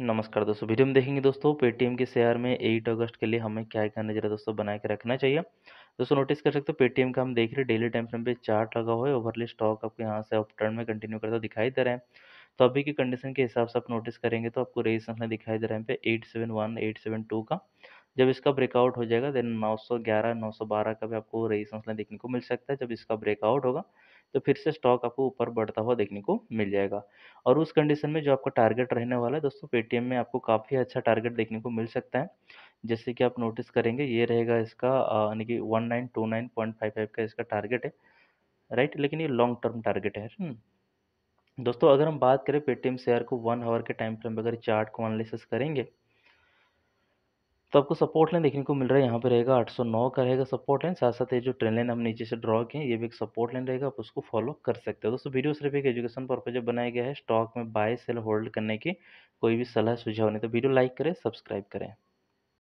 नमस्कार दोस्तों वीडियो में देखेंगे दोस्तों पेटीएम के शेयर में एट अगस्त के लिए हमें क्या क्या नजर दोस्तों बना के रखना चाहिए दोस्तों नोटिस कर सकते हो पेटीएम का हम देख रहे हैं डेली टाइम फ्रेम पे चार्ट लगा हुआ है ओवरली स्टॉक आपके यहाँ से अपटर्न में कंटिन्यू करता दिखाई दे रहा है तो अभी की कंडीशन के हिसाब से आप नोटिस करेंगे तो आपको रेजिस्टेंस में दिखाई दे रहे हैं पे eight seven one eight seven two का जब इसका ब्रेकआउट हो जाएगा देन 911 912 का भी आपको रेजिस्टेंस लाइन देखने को मिल सकता है जब इसका ब्रेकआउट होगा तो फिर से स्टॉक आपको ऊपर बढ़ता हुआ देखने को मिल जाएगा और उस कंडीशन में जो आपका टारगेट रहने वाला है दोस्तों पेटीएम में आपको काफ़ी अच्छा टारगेट देखने को मिल सकता है जैसे कि आप नोटिस करेंगे ये रहेगा इसका यानी कि one nine two nine point five five का इसका टारगेट है राइट लेकिन ये लॉन्ग टर्म टारगेट है हम्म। दोस्तों अगर हम बात करें पेटीएम शेयर को वन आवर के टाइम फ्रेम पर अगर चार्ट को एनालिसिस करेंगे तो आपको सपोर्ट लाइन देखने को मिल रहा है यहाँ पे रहेगा 809 का रहेगा सपोर्ट लाइन साथ साथ ये जो ट्रेन लाइन हम नीचे से ड्रॉ किए ये भी एक सपोर्ट लाइन रहेगा आप उसको फॉलो कर सकते हो दोस्तों वीडियो सिर्फ एक एजुकेशन पर्पज बनाया गया है स्टॉक में बाय सेल होल्ड करने की कोई भी सलाह सुझाव नहीं तो वीडियो लाइक करें सब्सक्राइब करें